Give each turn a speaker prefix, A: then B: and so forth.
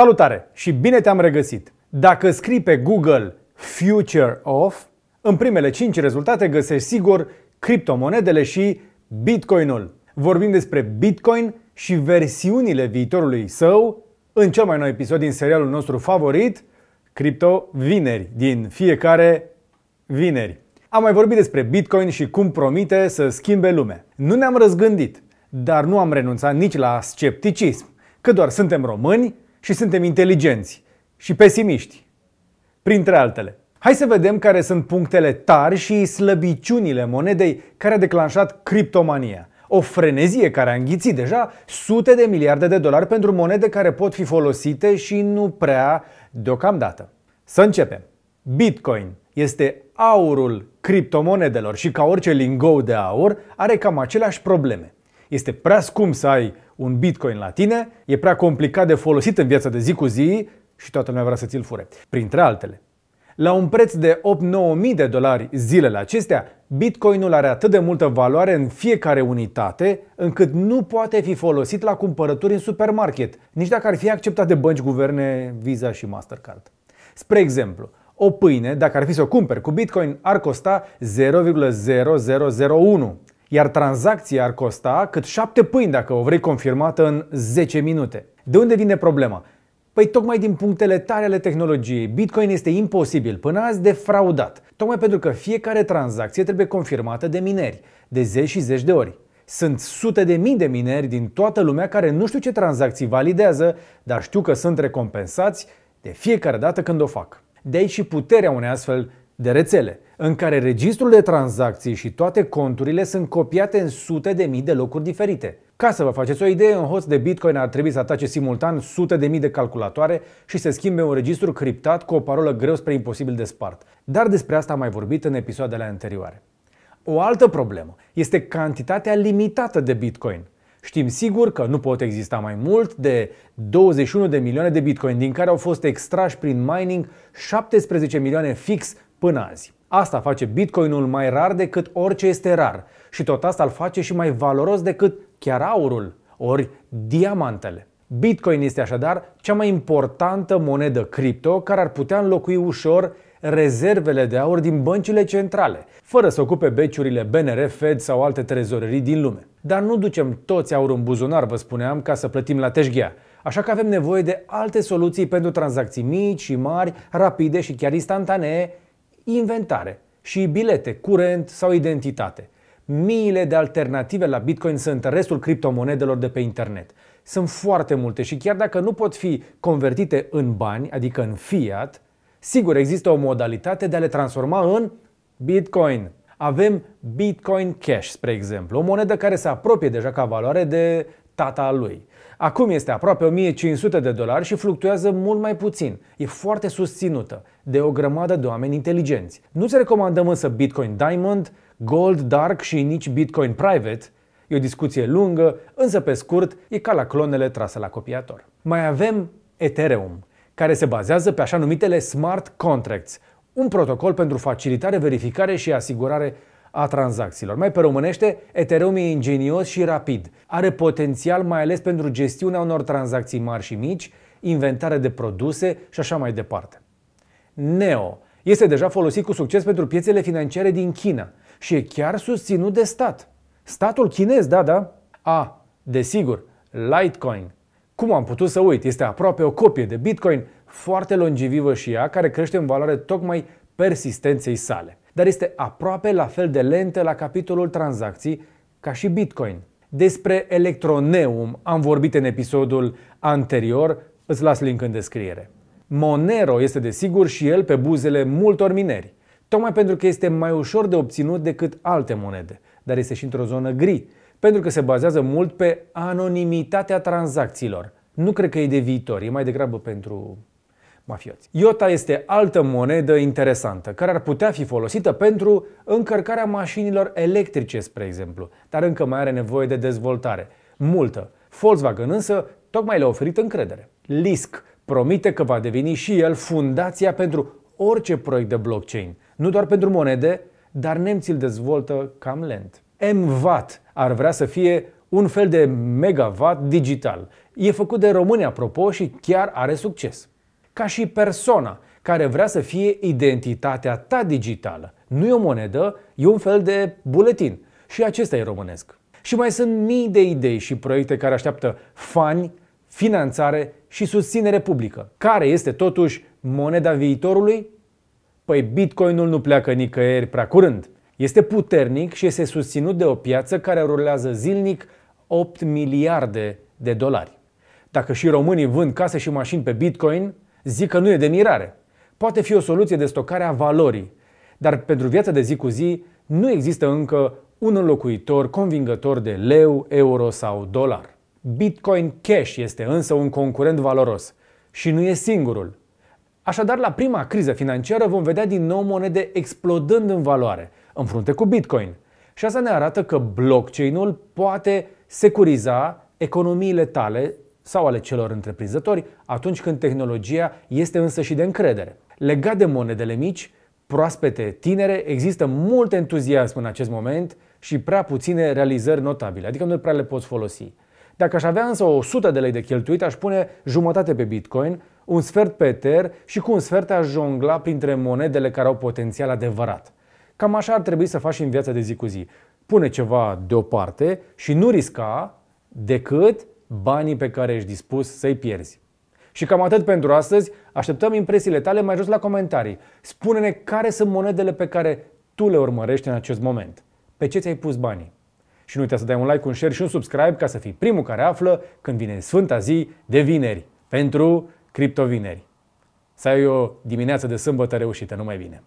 A: Salutare și bine te-am regăsit! Dacă scrii pe Google Future of, în primele 5 rezultate găsești sigur criptomonedele și Bitcoinul. Vorbim despre Bitcoin și versiunile viitorului său în cel mai nou episod din serialul nostru favorit, Crypto Vineri, din fiecare vineri. Am mai vorbit despre Bitcoin și cum promite să schimbe lumea. Nu ne-am răzgândit, dar nu am renunțat nici la scepticism, că doar suntem români și suntem inteligenți și pesimiști, printre altele. Hai să vedem care sunt punctele tari și slăbiciunile monedei care a declanșat criptomania. O frenezie care a înghițit deja sute de miliarde de dolari pentru monede care pot fi folosite și nu prea deocamdată. Să începem. Bitcoin este aurul criptomonedelor și ca orice lingou de aur are cam aceleași probleme. Este prea scump să ai un bitcoin la tine, e prea complicat de folosit în viața de zi cu zi și toată lumea vrea să ți-l fure. Printre altele. La un preț de 8 9000 de dolari zilele acestea, bitcoinul are atât de multă valoare în fiecare unitate, încât nu poate fi folosit la cumpărături în supermarket, nici dacă ar fi acceptat de bănci, guverne, Visa și Mastercard. Spre exemplu, o pâine, dacă ar fi să o cumperi cu bitcoin, ar costa 0,0001 iar tranzacția ar costa cât șapte pâini dacă o vrei confirmată în 10 minute. De unde vine problema? Păi tocmai din punctele tare ale tehnologiei, Bitcoin este imposibil până azi de fraudat, tocmai pentru că fiecare tranzacție trebuie confirmată de mineri, de zeci și zeci de ori. Sunt sute de mii de mineri din toată lumea care nu știu ce tranzacții validează, dar știu că sunt recompensați de fiecare dată când o fac. De aici și puterea unei astfel de rețele, în care registrul de tranzacții și toate conturile sunt copiate în sute de mii de locuri diferite. Ca să vă faceți o idee, un host de Bitcoin ar trebui să atace simultan sute de mii de calculatoare și să schimbe un registru criptat cu o parolă greu spre imposibil de spart. Dar despre asta am mai vorbit în episoadele anterioare. O altă problemă este cantitatea limitată de Bitcoin. Știm sigur că nu pot exista mai mult de 21 de milioane de bitcoin, din care au fost extrași prin mining 17 milioane fix până azi. Asta face bitcoinul mai rar decât orice este rar și tot asta îl face și mai valoros decât chiar aurul, ori diamantele. Bitcoin este așadar cea mai importantă monedă cripto care ar putea înlocui ușor rezervele de aur din băncile centrale, fără să ocupe beciurile BNR, Fed sau alte trezorerii din lume. Dar nu ducem toți aurul în buzunar, vă spuneam, ca să plătim la teșghea. Așa că avem nevoie de alte soluții pentru tranzacții mici și mari, rapide și chiar instantanee, inventare și bilete, curent sau identitate. Miile de alternative la Bitcoin sunt restul criptomonedelor de pe internet. Sunt foarte multe și chiar dacă nu pot fi convertite în bani, adică în fiat, sigur există o modalitate de a le transforma în Bitcoin. Avem Bitcoin Cash, spre exemplu, o monedă care se apropie deja ca valoare de tata lui. Acum este aproape 1500 de dolari și fluctuează mult mai puțin. E foarte susținută de o grămadă de oameni inteligenți. Nu-ți recomandăm însă Bitcoin Diamond, Gold Dark și nici Bitcoin Private, E o discuție lungă, însă pe scurt, e ca la clonele trase la copiator. Mai avem Ethereum, care se bazează pe așa numitele smart contracts, un protocol pentru facilitare, verificare și asigurare a tranzacțiilor. Mai pe românește, Ethereum e ingenios și rapid. Are potențial mai ales pentru gestiunea unor tranzacții mari și mici, inventare de produse și așa mai departe. Neo este deja folosit cu succes pentru piețele financiare din China și e chiar susținut de stat. Statul chinez, da, da. A, desigur, Litecoin. Cum am putut să uit? Este aproape o copie de Bitcoin, foarte longevivă și ea, care crește în valoare tocmai persistenței sale dar este aproape la fel de lentă la capitolul tranzacții ca și Bitcoin. Despre Electroneum am vorbit în episodul anterior, îți las link în descriere. Monero este desigur și el pe buzele multor mineri, tocmai pentru că este mai ușor de obținut decât alte monede, dar este și într-o zonă gri, pentru că se bazează mult pe anonimitatea tranzacțiilor. Nu cred că e de viitor, e mai degrabă pentru mafioți. Iota este altă monedă interesantă, care ar putea fi folosită pentru încărcarea mașinilor electrice, spre exemplu, dar încă mai are nevoie de dezvoltare. Multă. Volkswagen însă tocmai le-a oferit încredere. Lisk promite că va deveni și el fundația pentru orice proiect de blockchain, nu doar pentru monede, dar nemții îl dezvoltă cam lent. MVAT ar vrea să fie un fel de megawatt digital. E făcut de români, apropo, și chiar are succes ca și persoana care vrea să fie identitatea ta digitală. Nu e o monedă, e un fel de buletin. Și acesta e românesc. Și mai sunt mii de idei și proiecte care așteaptă fani, finanțare și susținere publică. Care este totuși moneda viitorului? Păi bitcoinul nu pleacă nicăieri prea curând. Este puternic și este susținut de o piață care rulează zilnic 8 miliarde de dolari. Dacă și românii vând case și mașini pe bitcoin, zic că nu e de mirare. Poate fi o soluție de stocare a valorii, dar pentru viața de zi cu zi nu există încă un înlocuitor convingător de leu, euro sau dolar. Bitcoin Cash este însă un concurent valoros și nu e singurul. Așadar, la prima criză financiară vom vedea din nou monede explodând în valoare, în frunte cu Bitcoin. Și asta ne arată că blockchain-ul poate securiza economiile tale sau ale celor întreprinzători atunci când tehnologia este însă și de încredere. Legat de monedele mici, proaspete, tinere, există mult entuziasm în acest moment și prea puține realizări notabile, adică nu prea le poți folosi. Dacă aș avea însă 100 de lei de cheltuit, aș pune jumătate pe Bitcoin, un sfert pe Ether și cu un sfert aș jongla printre monedele care au potențial adevărat. Cam așa ar trebui să faci în viața de zi cu zi. Pune ceva deoparte și nu risca decât banii pe care ești dispus să-i pierzi. Și cam atât pentru astăzi. Așteptăm impresiile tale mai jos la comentarii. Spune-ne care sunt monedele pe care tu le urmărești în acest moment. Pe ce ți-ai pus banii? Și nu uita să dai un like, un share și un subscribe ca să fii primul care află când vine Sfânta Zi de Vineri pentru Criptovineri. Să ai o dimineață de sâmbătă reușită, numai bine!